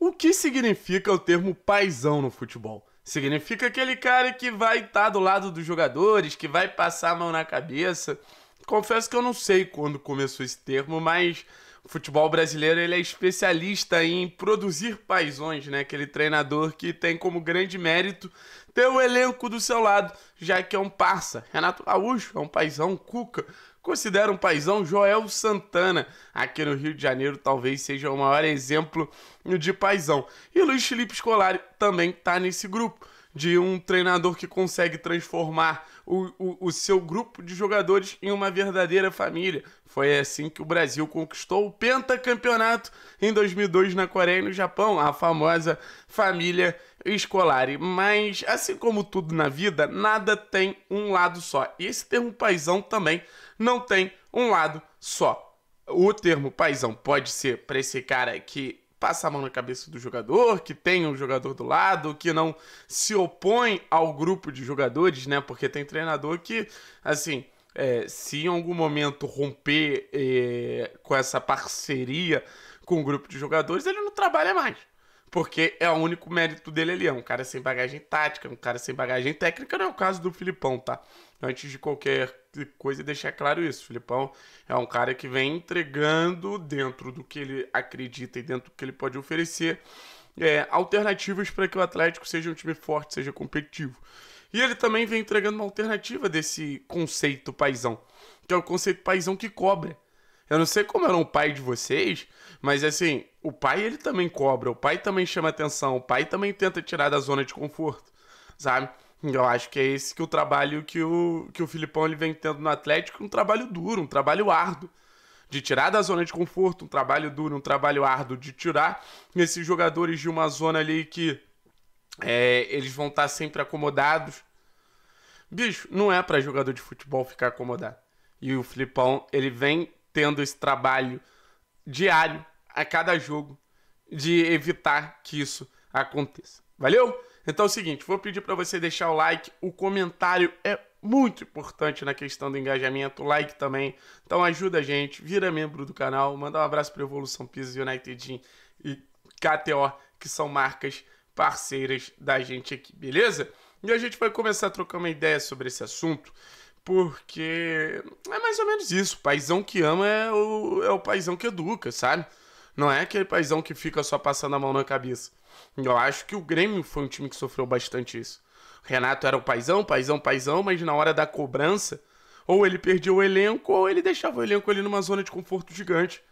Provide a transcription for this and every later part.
O que significa o termo paizão no futebol? Significa aquele cara que vai estar tá do lado dos jogadores, que vai passar a mão na cabeça. Confesso que eu não sei quando começou esse termo, mas o futebol brasileiro ele é especialista em produzir paisões, né? Aquele treinador que tem como grande mérito ter o elenco do seu lado, já que é um parça. Renato Gaúcho é um paizão, Cuca, considera um paizão, Joel Santana, aqui no Rio de Janeiro, talvez seja o maior exemplo de paizão. E Luiz Felipe Scolari também está nesse grupo de um treinador que consegue transformar o, o, o, seu grupo de jogadores em uma verdadeira família. Foi assim que o Brasil conquistou o pentacampeonato em 2002 na Coreia e no Japão, a famosa família escolare, mas assim como tudo na vida, nada tem um lado só. E esse termo paisão também não tem um lado só. O termo paisão pode ser para esse cara que passa a mão na cabeça do jogador, que tem um jogador do lado, que não se opõe ao grupo de jogadores, né? Porque tem treinador que, assim, é, se em algum momento romper é, com essa parceria com o grupo de jogadores, ele não trabalha mais. Porque é o único mérito dele ali. É um cara sem bagagem tática, um cara sem bagagem técnica. Não é o caso do Filipão, tá? Antes de qualquer coisa, deixar claro isso. O Filipão é um cara que vem entregando dentro do que ele acredita e dentro do que ele pode oferecer é, alternativas para que o Atlético seja um time forte, seja competitivo. E ele também vem entregando uma alternativa desse conceito paisão, que é o conceito paisão que cobra. Eu não sei como era o pai de vocês, mas assim, o pai ele também cobra, o pai também chama atenção, o pai também tenta tirar da zona de conforto, sabe? Eu acho que é esse que o trabalho que o, que o Filipão ele vem tendo no Atlético, um trabalho duro, um trabalho árduo. De tirar da zona de conforto, um trabalho duro, um trabalho árduo, de tirar esses jogadores de uma zona ali que é, eles vão estar tá sempre acomodados. Bicho, não é para jogador de futebol ficar acomodado. E o Filipão, ele vem tendo esse trabalho diário a cada jogo de evitar que isso aconteça. Valeu? Então é o seguinte, vou pedir para você deixar o like, o comentário é muito importante na questão do engajamento, like também. Então ajuda a gente, vira membro do canal, manda um abraço para Evolução Pisa, United Gym e KTO, que são marcas parceiras da gente aqui, beleza? E a gente vai começar a trocar uma ideia sobre esse assunto. Porque é mais ou menos isso. O paizão que ama é o, é o paizão que educa, sabe? Não é aquele paizão que fica só passando a mão na cabeça. Eu acho que o Grêmio foi um time que sofreu bastante isso. O Renato era o paizão, paizão, paizão, mas na hora da cobrança, ou ele perdeu o elenco, ou ele deixava o elenco ali numa zona de conforto gigante.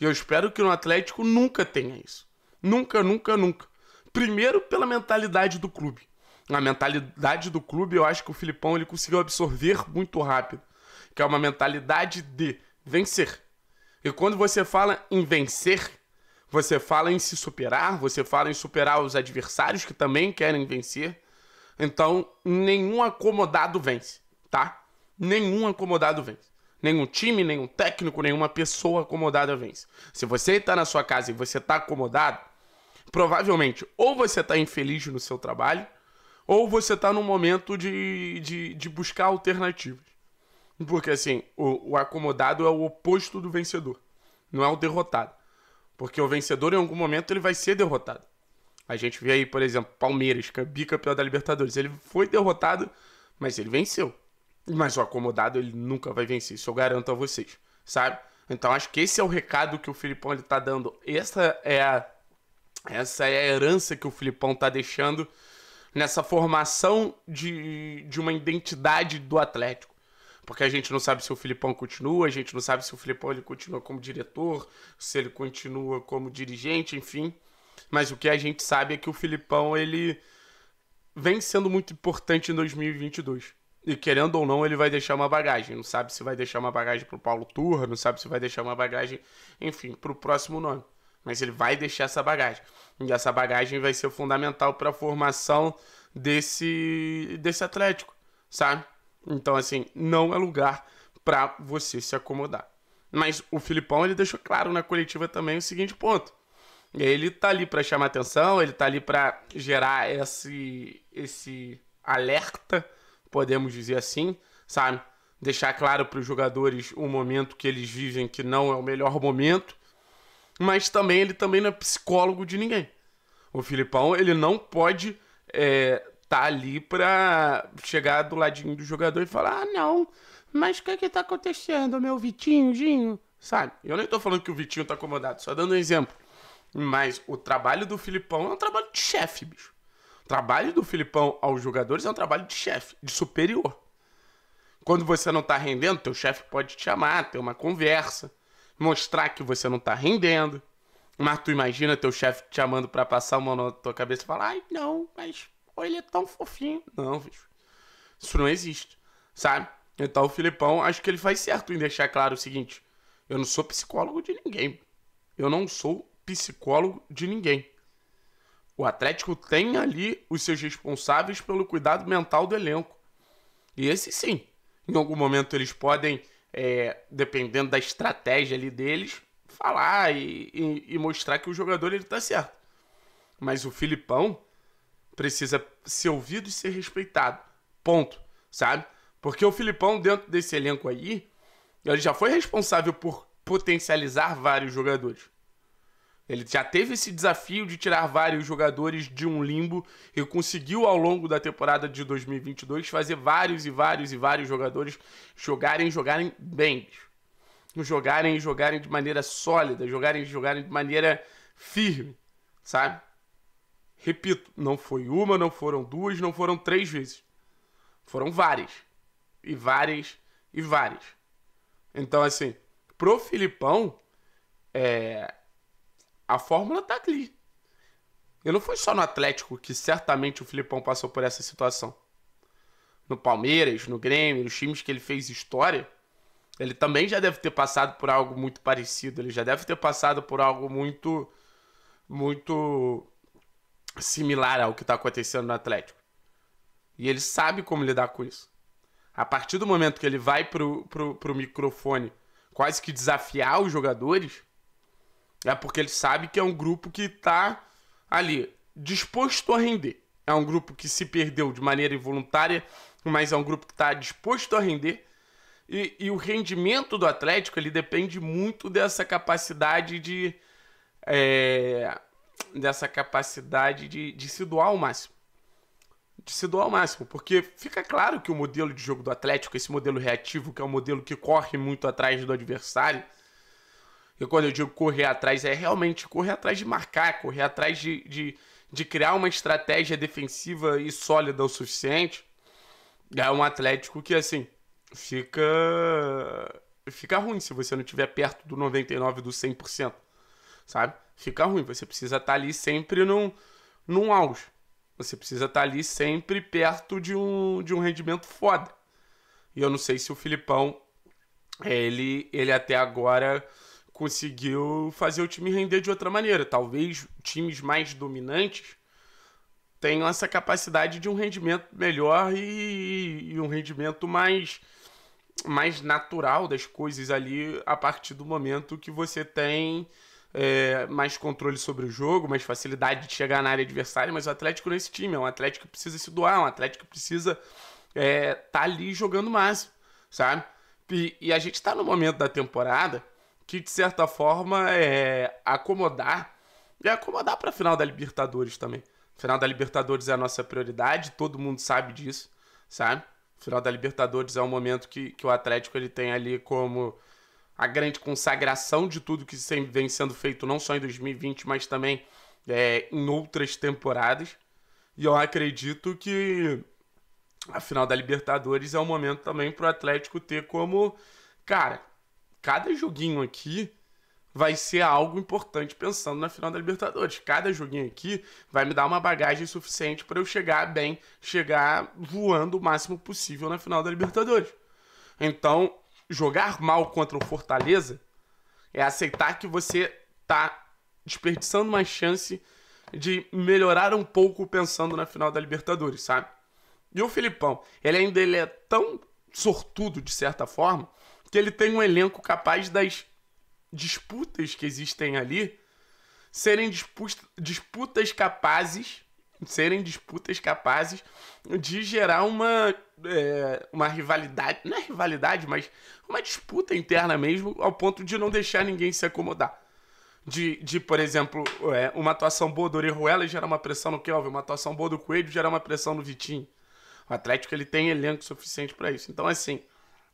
E eu espero que no Atlético nunca tenha isso. Nunca, nunca, nunca. Primeiro, pela mentalidade do clube a mentalidade do clube, eu acho que o Filipão ele conseguiu absorver muito rápido, que é uma mentalidade de vencer. E quando você fala em vencer, você fala em se superar, você fala em superar os adversários que também querem vencer. Então, nenhum acomodado vence, tá? Nenhum acomodado vence. Nenhum time, nenhum técnico, nenhuma pessoa acomodada vence. Se você está na sua casa e você está acomodado, provavelmente ou você está infeliz no seu trabalho, ou você está no momento de, de, de, buscar alternativas. Porque, assim, o, o acomodado é o oposto do vencedor, não é o derrotado. Porque o vencedor, em algum momento, ele vai ser derrotado. A gente vê aí, por exemplo, Palmeiras, é bicampeão da Libertadores. Ele foi derrotado, mas ele venceu. Mas o acomodado, ele nunca vai vencer, isso eu garanto a vocês, sabe? Então acho que esse é o recado que o Filipão ele tá dando. Essa é a, essa é a herança que o Filipão está deixando nessa formação de, de uma identidade do Atlético. Porque a gente não sabe se o Filipão continua, a gente não sabe se o Filipão ele continua como diretor, se ele continua como dirigente, enfim. Mas o que a gente sabe é que o Filipão ele vem sendo muito importante em 2022. E querendo ou não, ele vai deixar uma bagagem. Não sabe se vai deixar uma bagagem para o Paulo Turra, não sabe se vai deixar uma bagagem, enfim, para o próximo nome mas ele vai deixar essa bagagem. E essa bagagem vai ser fundamental para a formação desse, desse Atlético, sabe? Então, assim, não é lugar para você se acomodar. Mas o Filipão, ele deixou claro na coletiva também o seguinte ponto. Ele tá ali para chamar atenção, ele tá ali para gerar esse, esse alerta, podemos dizer assim, sabe? Deixar claro para os jogadores o momento que eles vivem, que não é o melhor momento, mas também ele também não é psicólogo de ninguém. O Filipão, ele não pode é, tá ali para chegar do ladinho do jogador e falar: ah, não, mas o que que tá acontecendo, meu Vitinho, Sabe? Eu nem tô falando que o Vitinho tá acomodado, só dando um exemplo. Mas o trabalho do Filipão é um trabalho de chefe, bicho. O trabalho do Filipão aos jogadores é um trabalho de chefe, de superior. Quando você não tá rendendo, teu chefe pode te chamar, ter uma conversa mostrar que você não tá rendendo. Mas tu imagina teu chefe te chamando para passar uma mão na tua cabeça e falar, ai, não, mas ele é tão fofinho. Não, bicho. Isso não existe, sabe? Então o Filipão, acho que ele faz certo em deixar claro o seguinte: eu não sou psicólogo de ninguém. Eu não sou psicólogo de ninguém. O Atlético tem ali os seus responsáveis pelo cuidado mental do elenco. E esse sim, em algum momento eles podem é, dependendo da estratégia ali deles, falar e, e, e mostrar que o jogador ele tá certo. Mas o Filipão precisa ser ouvido e ser respeitado. Ponto. Sabe? Porque o Filipão, dentro desse elenco aí, ele já foi responsável por potencializar vários jogadores. Ele já teve esse desafio de tirar vários jogadores de um limbo e conseguiu ao longo da temporada de 2022 fazer vários e vários e vários jogadores jogarem jogarem bem. Jogarem e jogarem de maneira sólida, jogarem e jogarem de maneira firme, sabe? Repito, não foi uma, não foram duas, não foram três vezes. Foram várias. E várias e várias. Então, assim, pro Filipão, é, a fórmula tá ali. E não foi só no Atlético que certamente o Filipão passou por essa situação. No Palmeiras, no Grêmio, nos times que ele fez história, ele também já deve ter passado por algo muito parecido. Ele já deve ter passado por algo muito. muito. similar ao que tá acontecendo no Atlético. E ele sabe como lidar com isso. A partir do momento que ele vai pro, pro, pro microfone quase que desafiar os jogadores é porque ele sabe que é um grupo que está ali disposto a render. É um grupo que se perdeu de maneira involuntária, mas é um grupo que está disposto a render. E, e, o rendimento do Atlético ele depende muito dessa capacidade de é, dessa capacidade de, de se doar ao máximo, de se doar ao máximo, porque fica claro que o modelo de jogo do Atlético, esse modelo reativo, que é um modelo que corre muito atrás do adversário, quando eu digo correr atrás, é realmente correr atrás de marcar, correr atrás de, de, de criar uma estratégia defensiva e sólida o suficiente. É um Atlético que, assim, fica. Fica ruim se você não estiver perto do 99%, do 100%. Sabe? Fica ruim. Você precisa estar tá ali sempre num, num auge. Você precisa estar tá ali sempre perto de um, de um rendimento foda. E eu não sei se o Filipão, ele, ele até agora conseguiu fazer o time render de outra maneira. Talvez times mais dominantes tenham essa capacidade de um rendimento melhor e, e um rendimento mais, mais natural das coisas ali a partir do momento que você tem é, mais controle sobre o jogo, mais facilidade de chegar na área adversária. Mas o Atlético não é esse time, é um Atlético que precisa se doar, é um Atlético que precisa estar é, tá ali jogando o máximo, sabe? E, e a gente está no momento da temporada que de certa forma é acomodar e é acomodar para a final da Libertadores também. Final da Libertadores é a nossa prioridade, todo mundo sabe disso, sabe? Final da Libertadores é um momento que, que o Atlético ele tem ali como a grande consagração de tudo que vem sendo feito, não só em 2020, mas também é, em outras temporadas. E eu acredito que a final da Libertadores é um momento também para o Atlético ter como, cara, cada joguinho aqui vai ser algo importante pensando na final da Libertadores. Cada joguinho aqui vai me dar uma bagagem suficiente para eu chegar bem, chegar voando o máximo possível na final da Libertadores. Então, jogar mal contra o Fortaleza é aceitar que você tá desperdiçando uma chance de melhorar um pouco pensando na final da Libertadores, sabe? E o Filipão, ele ainda ele é tão sortudo de certa forma que ele tem um elenco capaz das disputas que existem ali serem disputas capazes serem disputas capazes de gerar uma é, uma rivalidade não é rivalidade mas uma disputa interna mesmo ao ponto de não deixar ninguém se acomodar de, de por exemplo é, uma atuação boa do Orejuela gerar uma pressão no Kelvin uma atuação boa do Coelho gerar uma pressão no Vitinho o Atlético ele tem elenco suficiente para isso então assim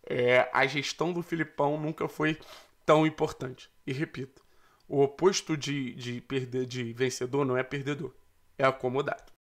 é, a gestão do Filipão nunca foi tão importante. E repito, o oposto de, de, perder, de vencedor não é perdedor, é acomodado.